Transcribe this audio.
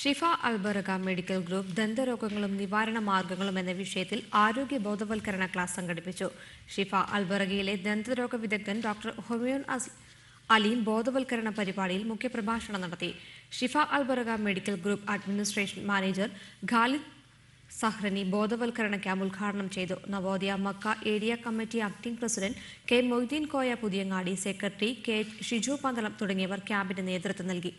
ഷിഫ Albarga medical group ദന്തരോഗങ്ങളും നിവാരണ മാർഗങ്ങളും എന്ന വിഷയത്തിൽ ആരോഗ്യ ബോധവൽക്കരണ ക്ലാസ് സംഘടിപ്പിച്ചു ഷിഫ അൽബർഗയിലെ ദന്തരോഗ വിദഗ്ധൻ ഡോക്ടർ ഹൊമിയോൻ അലീം ബോധവൽക്കരണ പരിപാടിയിൽ മുഖ്യപ്രഭാഷണം നടത്തി Shifa Albarga medical group administration manager Khalid Zahrani ബോധവൽക്കരണ ക്യാമ്പ് ഉദ്ഘാടനം ചെയ്തു Navodaya Makkah area committee acting president K Moideen Koya Puthiyangadi secretary K Shiju Pandalam തുടങ്ങിയവർ ക്യാമ്പിന് നേതൃത്വം നൽകി